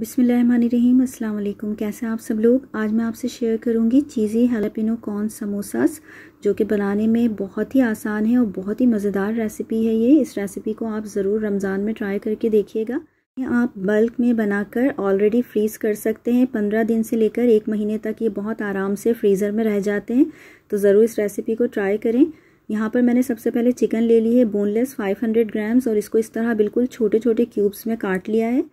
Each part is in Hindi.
बिसमीम अस्सलाम वालेकुम कैसे आप सब लोग आज मैं आपसे शेयर करूंगी चीज़ी हेलापिनो कॉर्न समोसास जो कि बनाने में बहुत ही आसान है और बहुत ही मज़ेदार रेसिपी है ये इस रेसिपी को आप ज़रूर रमज़ान में ट्राई करके देखिएगा आप बल्क में बनाकर ऑलरेडी फ्रीज़ कर सकते हैं पंद्रह दिन से लेकर एक महीने तक ये बहुत आराम से फ्रीज़र में रह जाते हैं तो ज़रूर इस रेसिपी को ट्राई करें यहाँ पर मैंने सबसे पहले चिकन ले ली है बोनलेस 500 ग्राम्स और इसको इस तरह बिल्कुल छोटे छोटे क्यूब्स में काट लिया है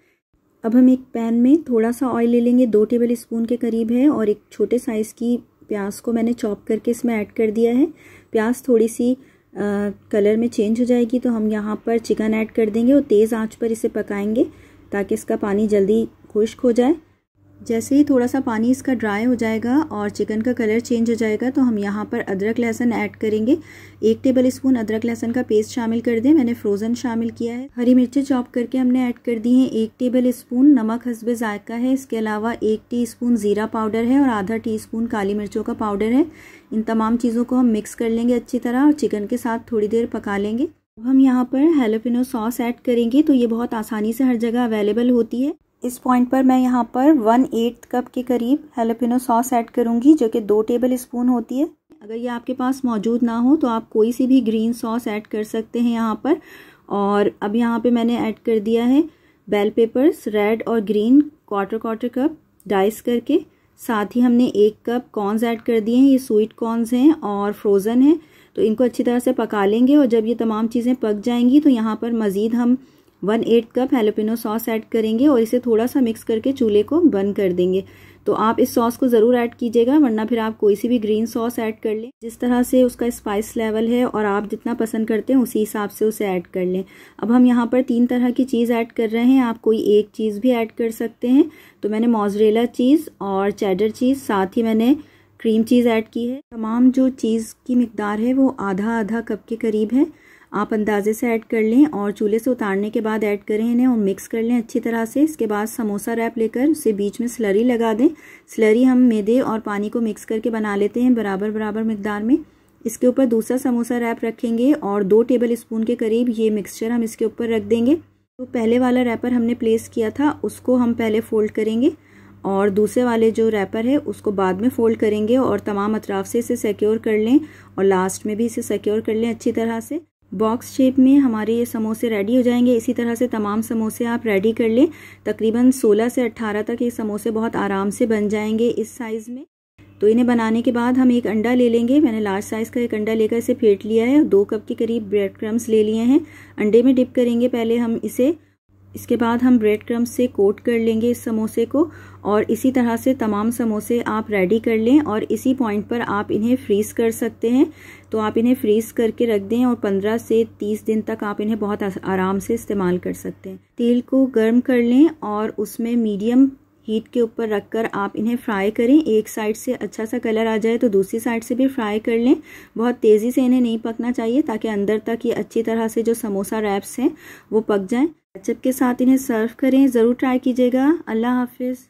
अब हम एक पैन में थोड़ा सा ऑयल ले लेंगे दो टेबल स्पून के करीब है और एक छोटे साइज़ की प्याज को मैंने चॉप करके इसमें ऐड कर दिया है प्याज थोड़ी सी कलर में चेंज हो जाएगी तो हम यहाँ पर चिकन ऐड कर देंगे और तेज़ आंच पर इसे पकाएंगे ताकि इसका पानी जल्दी खुश्क हो जाए जैसे ही थोड़ा सा पानी इसका ड्राई हो जाएगा और चिकन का कलर चेंज हो जाएगा तो हम यहाँ पर अदरक लहसन ऐड करेंगे एक टेबल स्पून अदरक लहसन का पेस्ट शामिल कर दें मैंने फ्रोज़न शामिल किया है हरी मिर्चें चॉप करके हमने ऐड कर दी हैं एक टेबल स्पून नमक हसब जायका है इसके अलावा एक टी स्पून ज़ीरा पाउडर है और आधा टी स्पून काली मिर्चों का पाउडर है इन तमाम चीज़ों को हम मिक्स कर लेंगे अच्छी तरह और चिकन के साथ थोड़ी देर पका लेंगे अब हम यहाँ पर हेलोपिनो सॉस ऐड करेंगे तो ये बहुत आसानी से हर जगह अवेलेबल होती है इस पॉइंट पर मैं यहाँ पर वन एट्थ कप के करीब हेलोपिनो सॉस ऐड करूँगी जो कि दो टेबल स्पून होती है अगर ये आपके पास मौजूद ना हो तो आप कोई सी भी ग्रीन सॉस ऐड कर सकते हैं यहाँ पर और अब यहाँ पे मैंने ऐड कर दिया है बेल पेपर्स रेड और green quarter quarter cup dice करके साथ ही हमने एक कप कॉर्नस ऐड कर दिए हैं ये स्वीट कॉर्नस हैं और फ्रोज़न हैं तो इनको अच्छी तरह से पका लेंगे और जब ये तमाम चीज़ें पक जाएंगी तो यहाँ पर मज़ीद हम one eighth cup jalapeno sauce add करेंगे और इसे थोड़ा सा मिक्स करके चूल्हे को बंद कर देंगे तो आप इस सॉस को ज़रूर ऐड कीजिएगा वरना फिर आप कोई सी भी ग्रीन सॉस ऐड कर लें जिस तरह से उसका स्पाइस लेवल है और आप जितना पसंद करते हैं उसी हिसाब से उसे ऐड कर लें अब हम यहाँ पर तीन तरह की चीज़ ऐड कर रहे हैं आप कोई एक चीज़ भी ऐड कर सकते हैं तो मैंने मोजरेला चीज़ और चैडर चीज़ साथ ही मैंने क्रीम चीज़ ऐड की है तमाम जो चीज़ की मकदार है वो आधा आधा कप के करीब है आप अंदाजे से ऐड कर लें और चूल्हे से उतारने के बाद ऐड करें इन्हें और मिक्स कर लें अच्छी तरह से इसके बाद समोसा रैप लेकर उसे बीच में स्लरी लगा दें स्लरी हम मैदे और पानी को मिक्स करके बना लेते हैं बराबर बराबर मकदार में इसके ऊपर दूसरा समोसा रैप रखेंगे और दो टेबल स्पून के करीब ये मिक्सचर हम इसके ऊपर रख देंगे तो पहले वाला रैपर हमने प्लेस किया था उसको हम पहले फ़ोल्ड करेंगे और दूसरे वाले जो रैपर है उसको बाद में फ़ोल्ड करेंगे और तमाम अतराफ से इसे सिक्योर कर लें और लास्ट में भी इसे सिक्योर कर लें अच्छी तरह से बॉक्स शेप में हमारे ये समोसे रेडी हो जाएंगे इसी तरह से तमाम समोसे आप रेडी कर लें तकरीबन 16 से 18 तक ये समोसे बहुत आराम से बन जाएंगे इस साइज़ में तो इन्हें बनाने के बाद हम एक अंडा ले लेंगे मैंने लार्ज साइज़ का एक अंडा लेकर इसे फेंट लिया है दो कप के करीब ब्रेड क्रम्स ले लिए हैं अंडे में डिप करेंगे पहले हम इसे इसके बाद हम ब्रेड क्रम से कोट कर लेंगे इस समोसे को और इसी तरह से तमाम समोसे आप रेडी कर लें और इसी पॉइंट पर आप इन्हें फ्रीज़ कर सकते हैं तो आप इन्हें फ्रीज़ करके रख दें और 15 से 30 दिन तक आप इन्हें बहुत आराम से इस्तेमाल कर सकते हैं तेल को गर्म कर लें और उसमें मीडियम हीट के ऊपर रखकर आप इन्हें फ्राई करें एक साइड से अच्छा सा कलर आ जाए तो दूसरी साइड से भी फ्राई कर लें बहुत तेज़ी से इन्हें नहीं पकना चाहिए ताकि अंदर तक ये अच्छी तरह से जो समोसा रैप्स हैं वो पक जाएं केचप के साथ इन्हें सर्व करें ज़रूर ट्राई कीजिएगा अल्लाह हाफिज़